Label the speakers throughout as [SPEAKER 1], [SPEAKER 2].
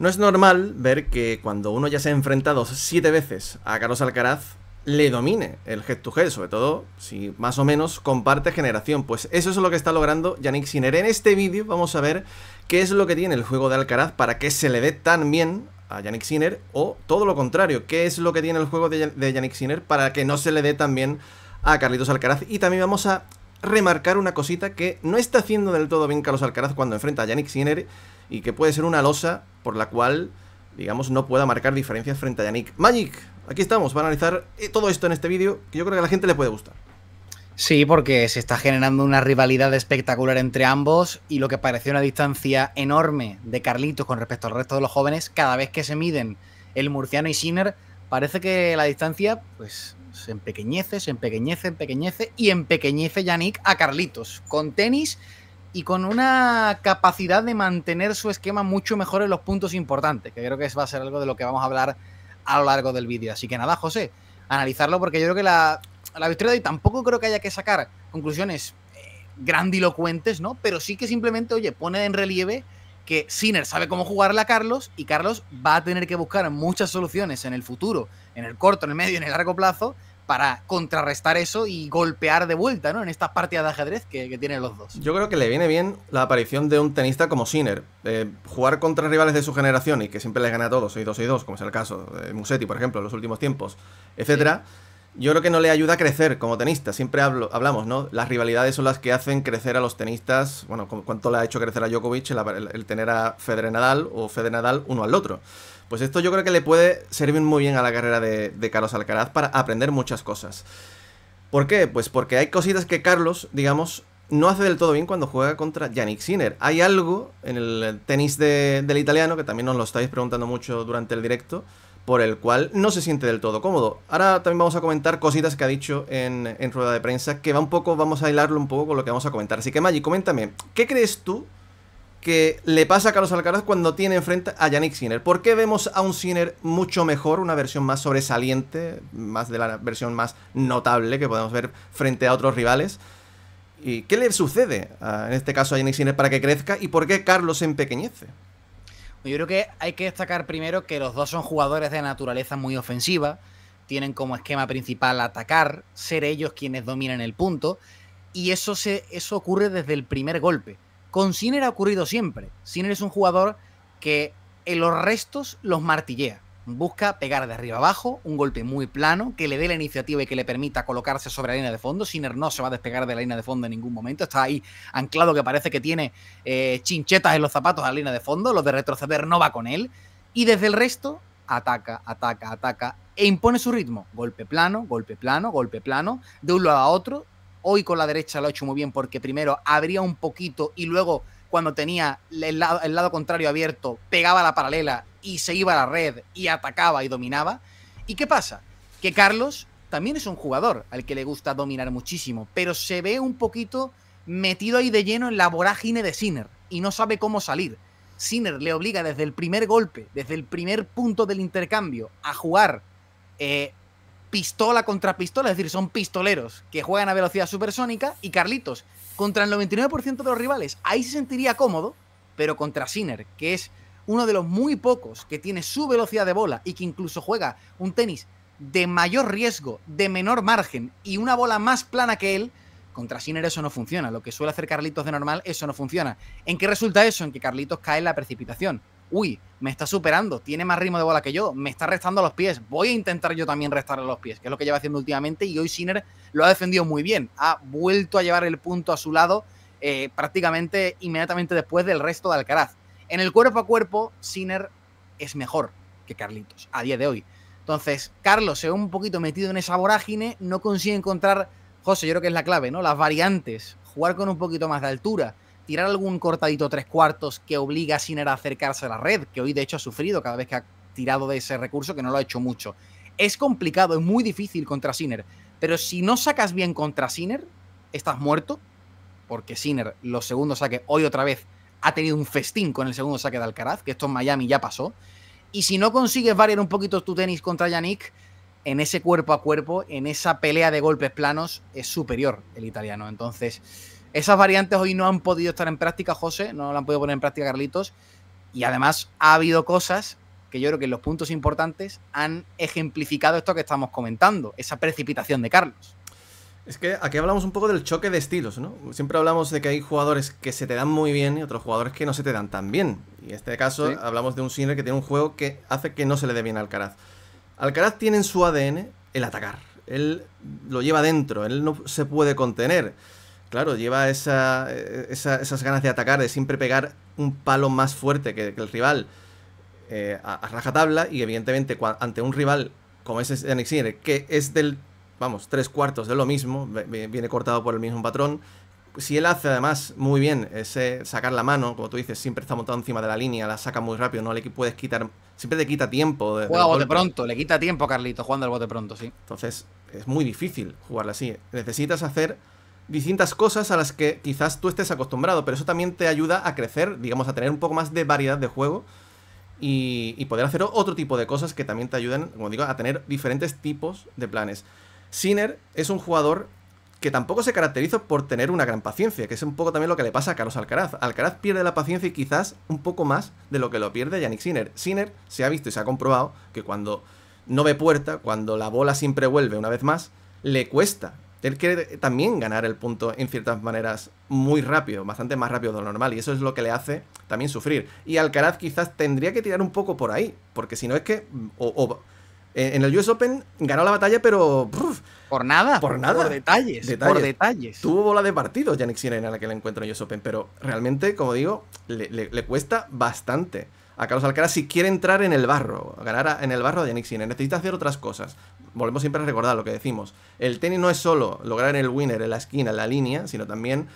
[SPEAKER 1] No es normal ver que cuando uno ya se ha enfrentado siete veces a Carlos Alcaraz, le domine el head to head, sobre todo si más o menos comparte generación. Pues eso es lo que está logrando Yannick Sinner. En este vídeo vamos a ver qué es lo que tiene el juego de Alcaraz para que se le dé tan bien a Yannick Sinner o todo lo contrario, qué es lo que tiene el juego de, Yannick Sinner para que no se le dé tan bien a Carlitos Alcaraz. Y también vamos a remarcar una cosita que no está haciendo del todo bien Carlos Alcaraz cuando enfrenta a Yannick Sinner y que puede ser una losa por la cual, digamos, no pueda marcar diferencias frente a Yannick. Magic, aquí estamos, va a analizar eh, todo esto en este vídeo que yo creo que a la gente le puede gustar.
[SPEAKER 2] Sí, porque se está generando una rivalidad espectacular entre ambos y lo que parecía una distancia enorme de Carlitos con respecto al resto de los jóvenes, cada vez que se miden el murciano y Sinner, parece que la distancia pues se empequeñece, se empequeñece, empequeñece y empequeñece Yannick a Carlitos con tenis y con una capacidad de mantener su esquema mucho mejor en los puntos importantes, que creo que va a ser algo de lo que vamos a hablar a lo largo del vídeo. Así que nada, José, analizarlo porque yo creo que la, la victoria de hoy tampoco creo que haya que sacar conclusiones eh, grandilocuentes, ¿no? Pero sí que simplemente, oye, pone en relieve que Sinner sabe cómo jugarla a Carlos y Carlos va a tener que buscar muchas soluciones en el futuro, en el corto, en el medio, y en el largo plazo para contrarrestar eso y golpear de vuelta, ¿no? En esta partidas de ajedrez que, tienen los dos.
[SPEAKER 1] Yo creo que le viene bien la aparición de un tenista como Sinner. Eh, jugar contra rivales de su generación y que siempre les gana a todos, 6 dos y dos, como es el caso de Musetti, por ejemplo, en los últimos tiempos, etcétera. Yo creo que no le ayuda a crecer como tenista. Siempre hablamos, ¿no? Las rivalidades son las que hacen crecer a los tenistas. Bueno, cuánto le ha hecho crecer a Djokovic el, el tener a Federer Nadal o Federer Nadal uno al otro. Pues esto yo creo que le puede servir muy bien a la carrera de, Carlos Alcaraz para aprender muchas cosas. ¿Por qué? Pues porque hay cositas que Carlos, digamos, no hace del todo bien cuando juega contra Yannick Sinner. Hay algo en el tenis del italiano, que también nos lo estáis preguntando mucho durante el directo, por el cual no se siente del todo cómodo. Ahora también vamos a comentar cositas que ha dicho en, en rueda de prensa, que va un poco, vamos a hilarlo un poco con lo que vamos a comentar. Así que Maggi, coméntame, ¿qué crees tú que le pasa a Carlos Alcaraz cuando tiene enfrente a Yannick Sinner. ¿Por qué vemos a un Sinner mucho mejor, una versión más sobresaliente, más de la versión más notable que podemos ver frente a otros rivales? ¿Y qué le sucede en este caso a Yannick Sinner para que crezca y por qué Carlos se empequeñece?
[SPEAKER 2] Yo creo que hay que destacar primero que los dos son jugadores de naturaleza muy ofensiva, tienen como esquema principal atacar, ser ellos quienes dominan el punto, y eso, se, eso ocurre desde el primer golpe. Con Sinner ha ocurrido siempre. Sinner es un jugador que en los restos los martillea. Busca pegar de arriba abajo, un golpe muy plano, que le dé la iniciativa y que le permita colocarse sobre la línea de fondo. Sinner no se va a despegar de la línea de fondo en ningún momento. Está ahí anclado que parece que tiene eh, chinchetas en los zapatos a la línea de fondo. Los de retroceder no va con él. Y desde el resto ataca, ataca, ataca e impone su ritmo. Golpe plano, golpe plano, golpe plano, de un lado a otro, Hoy con la derecha lo ha hecho muy bien porque primero abría un poquito y luego cuando tenía el lado, contrario abierto, pegaba la paralela y se iba a la red y atacaba y dominaba. ¿Y qué pasa? Que Carlos también es un jugador al que le gusta dominar muchísimo, pero se ve un poquito metido ahí de lleno en la vorágine de Sinner y no sabe cómo salir. Sinner le obliga desde el primer golpe, desde el primer punto del intercambio, a jugar eh, pistola contra pistola, es decir, son pistoleros que juegan a velocidad supersónica y Carlitos, contra el 99% de los rivales, ahí se sentiría cómodo, pero contra Sinner, que es uno de los muy pocos que tiene su velocidad de bola y que incluso juega un tenis de mayor riesgo, de menor margen y una bola más plana que él, contra Sinner eso no funciona. Lo que suele hacer Carlitos de normal, eso no funciona. ¿En qué resulta eso? En que Carlitos cae en la precipitación uy, me está superando, tiene más ritmo de bola que yo, me está restando a los pies, voy a intentar yo también restarle los pies, que es lo que lleva haciendo últimamente y hoy Sinner lo ha defendido muy bien, ha vuelto a llevar el punto a su lado eh, prácticamente inmediatamente después del resto de Alcaraz. En el cuerpo a cuerpo, Sinner es mejor que Carlitos a día de hoy. Entonces, Carlos se ve un poquito metido en esa vorágine, no consigue encontrar, José, yo creo que es la clave, ¿no? Las variantes, jugar con un poquito más de altura, tirar algún cortadito tres cuartos que obliga a Sinner a acercarse a la red, que hoy de hecho ha sufrido cada vez que ha tirado de ese recurso, que no lo ha hecho mucho. Es complicado, es muy difícil contra Sinner, pero si no sacas bien contra Sinner, estás muerto, porque Sinner, los segundos saques, hoy otra vez ha tenido un festín con el segundo saque de Alcaraz, que esto en Miami ya pasó. Y si no consigues variar un poquito tu tenis contra Yannick, en ese cuerpo a cuerpo, en esa pelea de golpes planos, es superior el italiano. Entonces, esas variantes hoy no han podido estar en práctica, José, no las han podido poner en práctica Carlitos. Y además ha habido cosas que yo creo que en los puntos importantes han ejemplificado esto que estamos comentando, esa precipitación de Carlos.
[SPEAKER 1] Es que aquí hablamos un poco del choque de estilos, ¿no? Siempre hablamos de que hay jugadores que se te dan muy bien y otros jugadores que no se te dan tan bien. Y en este caso hablamos de un Sinner que tiene un juego que hace que no se le dé bien a Alcaraz. Alcaraz tiene en su ADN el atacar. Él lo lleva dentro, él no se puede contener claro, lleva esas ganas de atacar, de siempre pegar un palo más fuerte que, el rival eh, a, raja rajatabla. Y evidentemente, ante un rival como es Anixier, que es del, vamos, tres cuartos de lo mismo, viene cortado por el mismo patrón. Si él hace además muy bien ese sacar la mano, como tú dices, siempre está montado encima de la línea, la saca muy rápido, no le puedes quitar, siempre te quita tiempo. De, Juega bote pronto, le quita tiempo Carlito jugando al bote pronto, sí. Entonces, es muy difícil jugarla así. Necesitas hacer distintas cosas a las que quizás tú estés acostumbrado, pero eso también te ayuda a crecer, digamos, a tener un poco más de variedad de juego y, poder hacer otro tipo de cosas que también te ayudan, como digo, a tener diferentes tipos de planes. Sinner es un jugador que tampoco se caracteriza por tener una gran paciencia, que es un poco también lo que le pasa a Carlos Alcaraz. Alcaraz pierde la paciencia y quizás un poco más de lo que lo pierde Yannick Sinner. Sinner se ha visto y se ha comprobado que cuando no ve puerta, cuando la bola siempre vuelve una vez más, le cuesta él quiere también ganar el punto en ciertas maneras muy rápido, bastante más rápido de lo normal, y eso es lo que le hace también sufrir. Y Alcaraz quizás tendría que tirar un poco por ahí, porque si no es que... en el US Open ganó la batalla, pero... por nada. Por nada. Por detalles, Por detalles. Tuvo bola de partido Yannick Sinner en la que le encuentro en US Open, pero realmente, como digo, le, cuesta bastante a Carlos Alcaraz si quiere entrar en el barro, ganar en el barro de Yannick Sinner. Necesita hacer otras cosas volvemos siempre a recordar lo que decimos. El tenis no es solo lograr el winner en la esquina, en la línea, sino también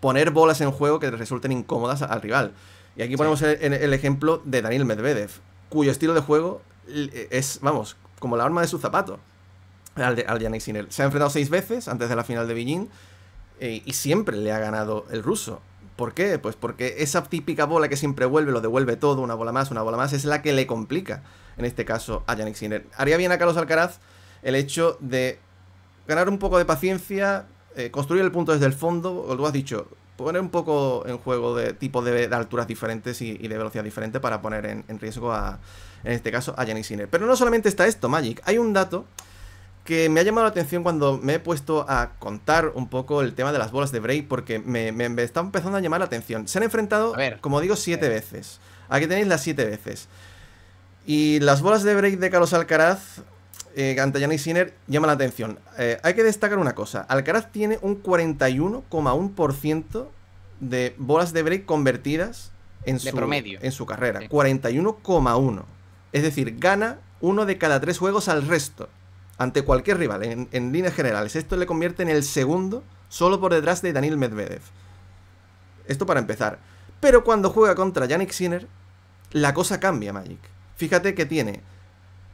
[SPEAKER 1] poner bolas en juego que resulten incómodas al rival. Y aquí ponemos el, ejemplo de Daniel Medvedev, cuyo estilo de juego e, es, vamos, como la arma de su zapato al, de, al Se ha enfrentado seis veces antes de la final de Beijing eh, y siempre le ha ganado el ruso. ¿Por qué? Pues porque esa típica bola que siempre vuelve, lo devuelve todo, una bola más, una bola más, es la que le complica en este caso a Yannick Sinner. Haría bien a Carlos Alcaraz el hecho de ganar un poco de paciencia, eh, construir el punto desde el fondo, o lo has dicho, poner un poco en juego de tipo de, alturas diferentes y, de velocidad diferente para poner en, riesgo a, en este caso, a Yannick Sinner. Pero no solamente está esto, Magic, hay un dato que me ha llamado la atención cuando me he puesto a contar un poco el tema de las bolas de break porque me, está empezando a llamar la atención. Se han enfrentado, como digo, siete eh. veces. Aquí tenéis las siete veces. Y las bolas de break de Carlos Alcaraz, eh, Ante Yannick Sinner llaman la atención. Eh, hay que destacar una cosa: Alcaraz tiene un 41,1% de bolas de break convertidas en, su, en su carrera. 41,1. Es decir, gana uno de cada tres juegos al resto, ante cualquier rival, en, líneas generales. Esto le convierte en el segundo, solo por detrás de Daniel Medvedev. Esto para empezar. Pero cuando juega contra Yannick Sinner, la cosa cambia, Magic fíjate que tiene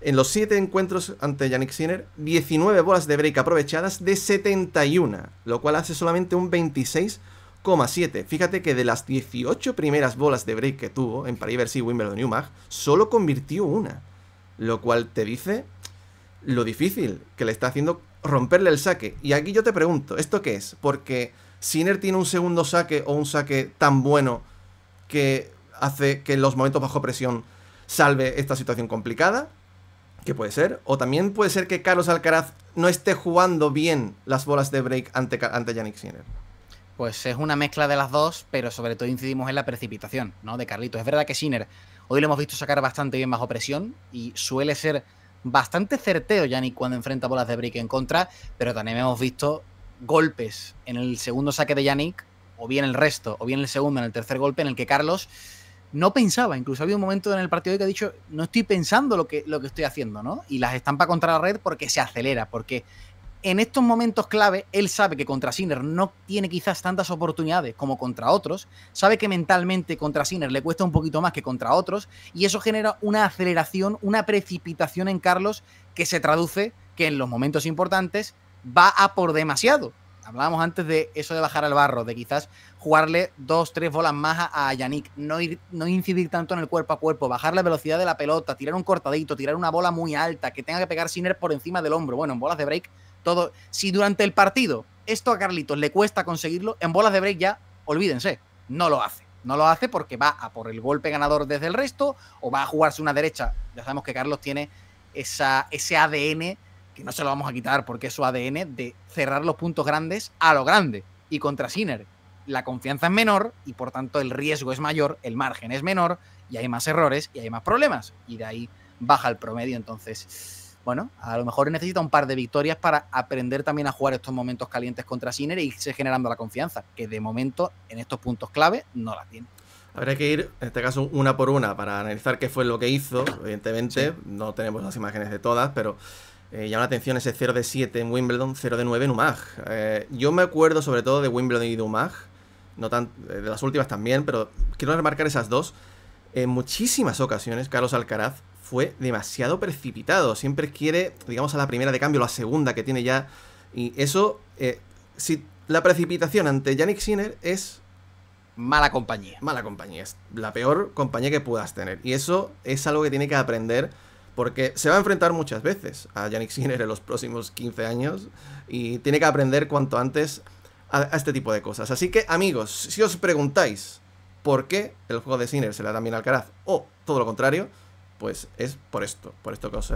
[SPEAKER 1] en los 7 encuentros ante Yannick Sinner 19 bolas de break aprovechadas de 71, lo cual hace solamente un 26,7. Fíjate que de las 18 primeras bolas de break que tuvo en París y Wimbledon y UMAG, solo convirtió una, lo cual te dice lo difícil que le está haciendo romperle el saque. Y aquí yo te pregunto, ¿esto qué es? Porque Sinner tiene un segundo saque o un saque tan bueno que hace que en los momentos bajo presión salve esta situación complicada, que puede ser, o también puede ser que Carlos Alcaraz no esté jugando bien las bolas de break ante, ante Yannick Sinner.
[SPEAKER 2] Pues es una mezcla de las dos, pero sobre todo incidimos en la precipitación, ¿no? De Carlitos. Es verdad que Sinner hoy lo hemos visto sacar bastante bien bajo presión y suele ser bastante certeo Yannick cuando enfrenta bolas de break en contra, pero también hemos visto golpes en el segundo saque de Yannick, o bien el resto, o bien el segundo en el tercer golpe, en el que Carlos no pensaba. Incluso ha habido un momento en el partido que ha dicho, no estoy pensando lo que, lo que estoy haciendo, ¿no? Y las estampa contra la red porque se acelera, porque en estos momentos clave, él sabe que contra Sinner no tiene quizás tantas oportunidades como contra otros, sabe que mentalmente contra Sinner le cuesta un poquito más que contra otros, y eso genera una aceleración, una precipitación en Carlos que se traduce que en los momentos importantes va a por demasiado hablábamos antes de eso de bajar al barro, de quizás jugarle dos, tres bolas más a, Yannick, no, ir, no incidir tanto en el cuerpo a cuerpo, bajar la velocidad de la pelota, tirar un cortadito, tirar una bola muy alta, que tenga que pegar Sinner por encima del hombro. Bueno, en bolas de break, todo. Si durante el partido esto a Carlitos le cuesta conseguirlo, en bolas de break ya, olvídense, no lo hace. No lo hace porque va a por el golpe ganador desde el resto o va a jugarse una derecha. Ya sabemos que Carlos tiene esa, ese ADN no se lo vamos a quitar porque es su ADN de cerrar los puntos grandes a lo grande. Y contra Sinner, la confianza es menor y por tanto el riesgo es mayor, el margen es menor y hay más errores y hay más problemas. Y de ahí baja el promedio. Entonces, bueno, a lo mejor necesita un par de victorias para aprender también a jugar estos momentos calientes contra Siner e irse generando la confianza, que de momento en estos puntos clave no la tiene.
[SPEAKER 1] Habrá que ir, en este caso, una por una para analizar qué fue lo que hizo. Evidentemente, no tenemos las imágenes de todas, pero eh, llama la atención ese 0 de 7 en Wimbledon, 0 de 9 en UMAG. Eh, yo me acuerdo sobre todo de Wimbledon y de UMAG, no tan, eh, de las últimas también, pero quiero remarcar esas dos. En muchísimas ocasiones Carlos Alcaraz fue demasiado precipitado, siempre quiere, digamos, a la primera de cambio, la segunda que tiene ya. Y eso, si la precipitación ante Yannick Sinner es... Mala compañía. Mala compañía, es la peor compañía que puedas tener. Y eso es algo que tiene que aprender porque se va a enfrentar muchas veces a Yannick Sinner en los próximos 15 años y tiene que aprender cuanto antes a, este tipo de cosas. Así que amigos, si os preguntáis por qué el juego de Sinner se le da bien al Alcaraz o todo lo contrario, pues es por esto, por esto que os eh,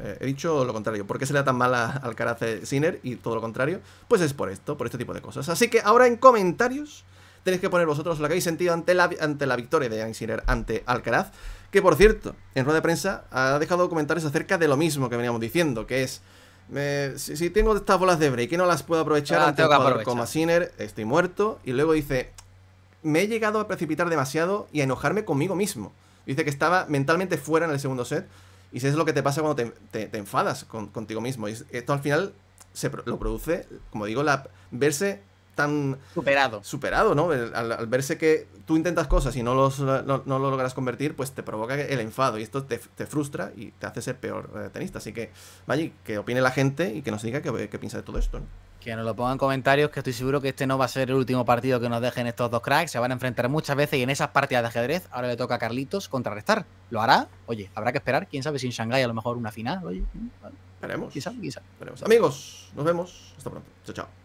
[SPEAKER 1] eh, he dicho lo contrario. ¿Por qué se le da tan mal a Alcaraz eh, Sinner y todo lo contrario? Pues es por esto, por este tipo de cosas. Así que ahora en comentarios tenéis que poner vosotros lo que habéis sentido ante la, ante la victoria de Jan ante Alcaraz, que por cierto, en rueda de prensa ha dejado comentarios acerca de lo mismo que veníamos diciendo, que es... si, tengo estas bolas de break y no las puedo aprovechar ah, ante como Sinner, estoy muerto. Y luego dice, me he llegado a precipitar demasiado y a enojarme conmigo mismo. Dice que estaba mentalmente fuera en el segundo set. Y si es lo que te pasa cuando te, enfadas contigo mismo. Y esto al final se, lo produce, como digo, la, verse tan... Superado. Superado, ¿no? Al, verse que tú intentas cosas y no, no, lo logras convertir, pues te provoca el enfado y esto te, frustra y te hace ser peor eh, tenista. Así que, vaya que opine la gente y que nos diga qué, piensa de todo esto.
[SPEAKER 2] Que nos lo pongan en comentarios, que estoy seguro que este no va a ser el último partido que nos dejen estos dos cracks. Se van a enfrentar muchas veces y en esas partidas de ajedrez ahora le toca a Carlitos contrarrestar. ¿Lo hará? Oye, habrá que esperar. ¿Quién sabe si en Shanghái a lo mejor una final? Oye, Quizá, quizá. Amigos, nos vemos. Hasta pronto. Chao, chao.